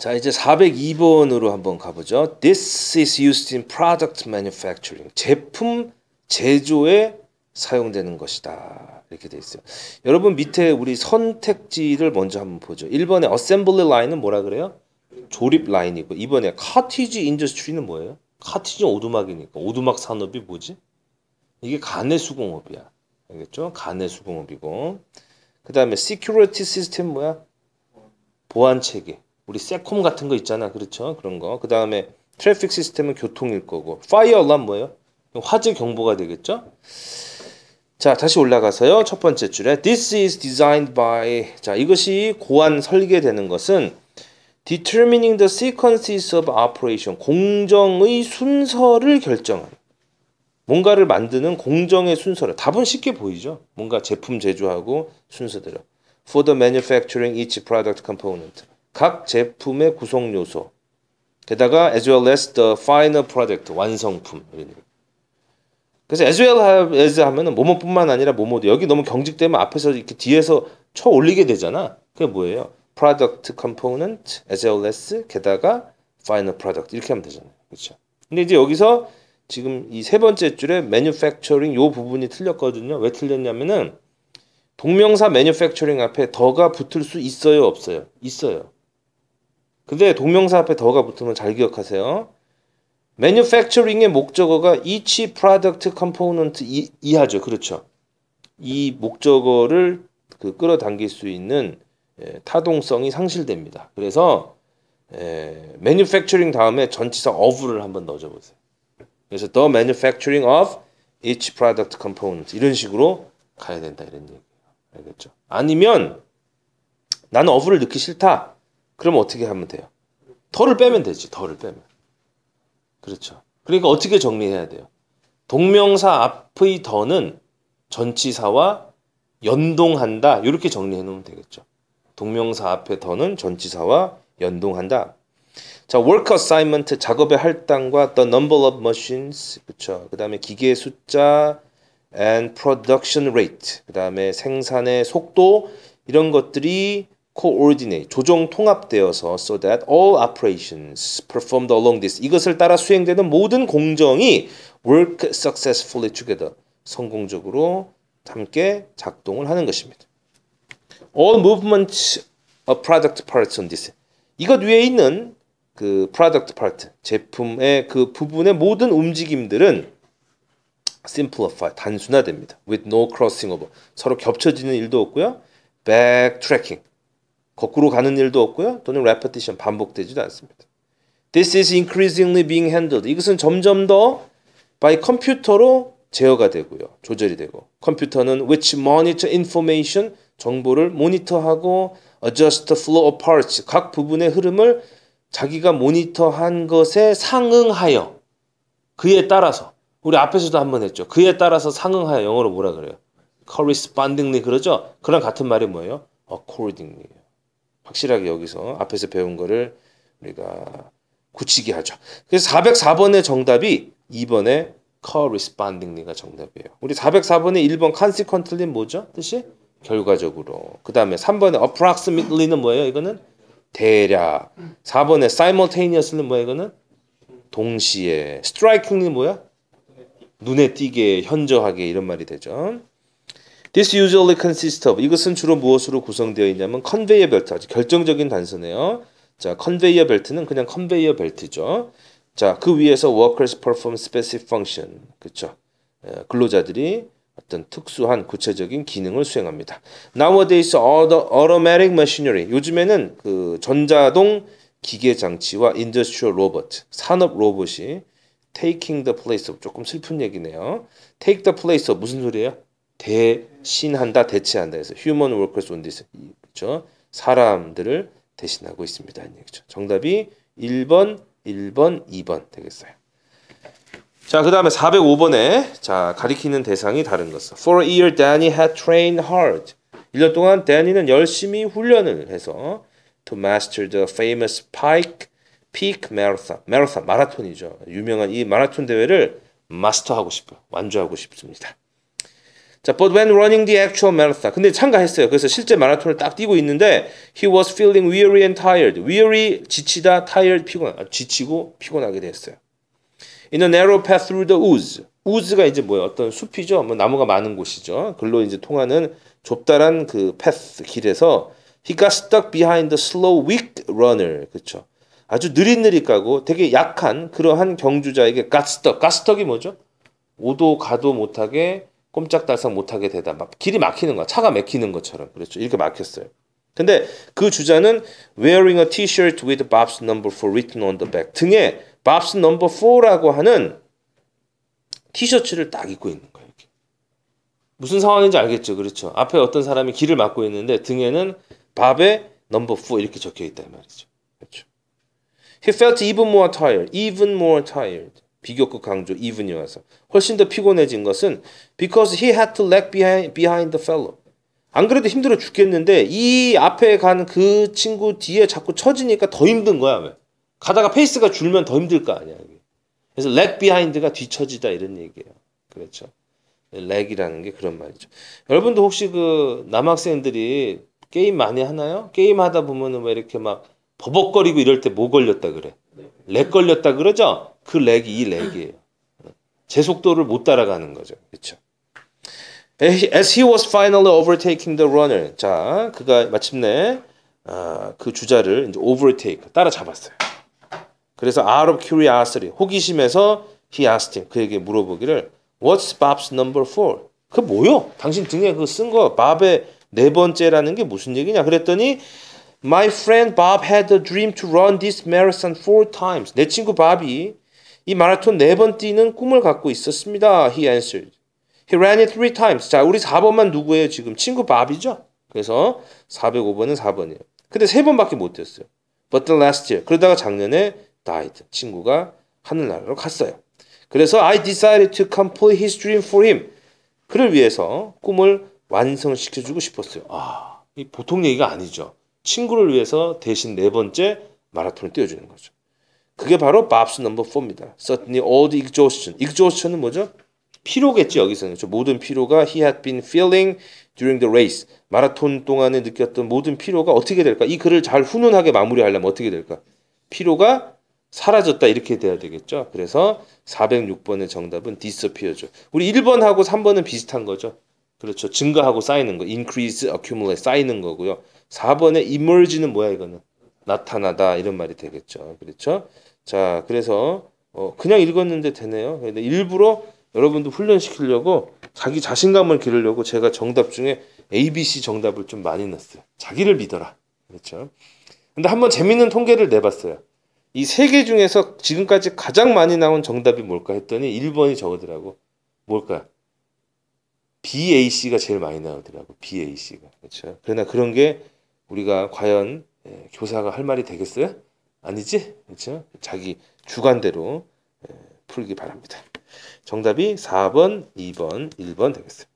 자 이제 402번으로 한번 가보죠. This is used in product manufacturing. 제품 제조에 사용되는 것이다. 이렇게 돼 있어요. 여러분 밑에 우리 선택지를 먼저 한번 보죠. 1번에 a s s e m b l 셈 l i n e 은 뭐라 그래요? 조립 라인이고 2번에 cottage 카티지 인더스트리는 뭐예요? 카티지 오두막이니까 오두막 산업이 뭐지? 이게 가내 수공업이야. 알겠죠? 가내 수공업이고 그 다음에 security system 뭐야? 보안 체계. 우리 세콤 같은 거 있잖아. 그렇죠? 그런 거. 그 다음에 트래픽 시스템은 교통일 거고. 파이어 얼람 뭐예요? 화재 경보가 되겠죠? 자, 다시 올라가서요. 첫 번째 줄에 This is designed by 자, 이것이 고안 설계되는 것은 determining the sequences of operation 공정의 순서를 결정하는 뭔가를 만드는 공정의 순서를 답은 쉽게 보이죠. 뭔가 제품 제조하고 순서대로 for the manufacturing each product component 각 제품의 구성 요소. 게다가 as well as the final product 완성품 그래서 as well as 하면은 뭐뭐뿐만 아니라 뭐뭐도 여기 너무 경직되면 앞에서 이렇게 뒤에서 쳐 올리게 되잖아. 그게 뭐예요? product component as well as 게다가 final product 이렇게 하면 되잖아요. 그렇죠? 근데 이제 여기서 지금 이 세 번째 줄에 manufacturing 요 부분이 틀렸거든요. 왜 틀렸냐면은 동명사 manufacturing 앞에 더가 붙을 수 있어요, 없어요? 있어요. 근데 동명사 앞에 더가 붙으면 잘 기억하세요. manufacturing의 목적어가 each product component 이, 이하죠. 그렇죠. 이 목적어를 그 끌어당길 수 있는 예, 타동성이 상실됩니다. 그래서 예, manufacturing 다음에 전치사 of를 한번 넣어줘 보세요. 그래서 the manufacturing of each product component 이런 식으로 가야 된다 이런 얘기 알겠죠? 아니면 나는 of를 넣기 싫다. 그럼 어떻게 하면 돼요? 덜을 빼면 되지. 덜을 빼면. 그렇죠. 그러니까 어떻게 정리해야 돼요? 동명사 앞의 더는 전치사와 연동한다. 이렇게 정리해 놓으면 되겠죠. 동명사 앞에 더는 전치사와 연동한다. 자, work assignment 작업의 할당과 the number of machines 그렇 그다음에 기계의 숫자 and production rate 그다음에 생산의 속도 이런 것들이 coordinate 조정 통합되어서 so that all operations performed along this 이것을 따라 수행되는 모든 공정이 work successfully together 성공적으로 함께 작동을 하는 것입니다. All movements of product parts on this 이것 위에 있는 그 product part 제품의 그 부분의 모든 움직임들은 simplify 단순화됩니다. With no crossing over 서로 겹쳐지는 일도 없고요. Backtracking 거꾸로 가는 일도 없고요. 또는 repetition 반복되지도 않습니다. This is increasingly being handled. 이것은 점점 더 by 컴퓨터로 제어가 되고요. 조절이 되고. 컴퓨터는 which monitor information 정보를 모니터하고 adjust the flow of parts 각 부분의 흐름을 자기가 모니터한 것에 상응하여 그에 따라서 우리 앞에서도 한 번 했죠. 그에 따라서 상응하여 영어로 뭐라 그래요? correspondingly 그러죠? 그랑 같은 말이 뭐예요? accordingly. 확실하게 여기서 앞에서 배운 거를 우리가 굳히게 하죠. 그래서 404번의 정답이 2번의 c o r r e s p o n d i n g l 가 정답이에요. 우리 404번의 1번 consequently 뭐죠? 뜻이 결과적으로. 그다음에 3번의 approximately는 뭐예요? 이거는 대략. 4번의 simultaneous는 뭐예요? 이거는 동시에. s t r i k i n g 이 뭐야? 눈에 띄게 현저하게 이런 말이 되죠. This usually consists of 이것은 주로 무엇으로 구성되어 있냐면 컨베이어 벨트 아주 결정적인 단서네요. 자, 컨베이어 벨트는 그냥 컨베이어 벨트죠. 자, 그 위에서 workers perform specific function. 그렇죠. 근로자들이 어떤 특수한 구체적인 기능을 수행합니다. Nowadays automatic machinery. 요즘에는 그 전자동 기계 장치와 industrial robot, 산업 로봇이 taking the place of 조금 슬픈 얘기네요. take the place of 무슨 소리예요? 대신한다, 대체한다 해서 human workers on this 그렇죠? 사람들을 대신하고 있습니다. 얘기죠. 정답이 1번, 1번, 2번 되겠어요. 자, 그 다음에 405번에 자 가리키는 대상이 다른 것 For a year, Danny had trained hard. 1년 동안 데니는 열심히 훈련을 해서 to master the famous Pike Peak Marathon, 마라톤, 이죠 유명한 이 마라톤 대회를 마스터하고 싶어 완주하고 싶습니다. 자, but when running the actual marathon. 근데 참가했어요. 그래서 실제 마라톤을 딱 뛰고 있는데 he was feeling weary and tired. weary 지치다, tired 피곤. 아, 지치고 피곤하게 됐어요. In a narrow path through the woods. 우즈가 이제 뭐예요? 어떤 숲이죠. 뭐 나무가 많은 곳이죠. 글로 이제 통하는 좁다란 그 패스 길에서 he got stuck behind the slow weak runner. 그렇죠. 아주 느릿느릿 가고 되게 약한 그러한 경주자에게 got stuck. got stuck이 뭐죠? 오도 가도 못하게 꼼짝달싹 못하게 되다 막 길이 막히는 거야 차가 막히는 것처럼 그렇죠 이렇게 막혔어요 근데 그 주자는 wearing a t-shirt with Bob's number 4 written on the back 등에 Bob's number 4라고 하는 티셔츠를 딱 입고 있는 거예요 이렇게. 무슨 상황인지 알겠죠 그렇죠 앞에 어떤 사람이 길을 막고 있는데 등에는 b 밥의 넘버 4 이렇게 적혀 있다 는 말이죠 그렇죠 He felt even more tired even more tired 비교급 강조 even이 와서 훨씬 더 피곤해진 것은 because he had to lag behind, behind the fellow. 안 그래도 힘들어 죽겠는데 이 앞에 가는 그 친구 뒤에 자꾸 처지니까 더 힘든 거야. 왜? 가다가 페이스가 줄면 더 힘들 거 아니야. 그래서 렉 비하인드가 뒤처지다 이런 얘기예요. 그렇죠. 렉이라는 게 그런 말이죠. 여러분도 혹시 그 남학생들이 게임 많이 하나요? 게임 하다 보면은 왜 이렇게 막 버벅거리고 이럴 때 뭐 걸렸다 그래? 렉 걸렸다 그러죠? 그 렉이 이 렉이에요. 제 속도를 못 따라가는 거죠. 그렇죠? As he was finally overtaking the runner. 자, 그가 마침내 어, 그 주자를 이제 overtake 따라잡았어요. 그래서 out of curiosity 호기심에서 he asked him 그에게 물어보기를 What's Bob's number four? 그 뭐요? 당신 등에 그 쓴거 밥의 네 번째라는 게 무슨 얘기냐? 그랬더니 My friend Bob had a dream to run this marathon four times. 내 친구 바비 이 마라톤 네 번 뛰는 꿈을 갖고 있었습니다. He answered. He ran it three times. 자, 우리 4번만 누구예요, 지금? 친구 바비죠 그래서 405번은 4번이에요. 근데 3 번밖에 못 됐어요. But the last year. 그러다가 작년에 died. 친구가 하늘나라로 갔어요. 그래서 I decided to complete his dream for him. 그를 위해서 꿈을 완성시켜주고 싶었어요. 아, 이 보통 얘기가 아니죠. 친구를 위해서 대신 네 번째 마라톤을 뛰어주는 거죠. 그게 바로 밥스 넘버 4입니다. Certainly old exhaustion. exhaustion은 뭐죠? 피로겠지 여기서는. 저 모든 피로가 he had been feeling during the race. 마라톤 동안에 느꼈던 모든 피로가 어떻게 될까? 이 글을 잘 훈훈하게 마무리하려면 어떻게 될까? 피로가 사라졌다 이렇게 돼야 되겠죠. 그래서 406번의 정답은 disappear죠. 우리 1번하고 3번은 비슷한 거죠. 그렇죠. 증가하고 쌓이는 거. increase, accumulate 쌓이는 거고요. 4번에 emerge는 뭐야 이거는? 나타나다 이런 말이 되겠죠. 그렇죠? 자, 그래서 어, 그냥 읽었는데 되네요. 근데 일부러 여러분도 훈련시키려고 자기 자신감을 기르려고 제가 정답 중에 A, B, C 정답을 좀 많이 넣었어요. 자기를 믿어라. 그렇죠? 근데 한번 재밌는 통계를 내봤어요. 이 세 개 중에서 지금까지 가장 많이 나온 정답이 뭘까 했더니 1번이 저거더라고. 뭘까? BAC가 제일 많이 나오더라고. BAC가. 그렇죠? 그러나 그런 게 우리가 과연 예, 교사가 할 말이 되겠어요? 아니지? 그렇죠? 자기 주관대로 예, 풀기 바랍니다. 정답이 4번, 2번, 1번 되겠습니다.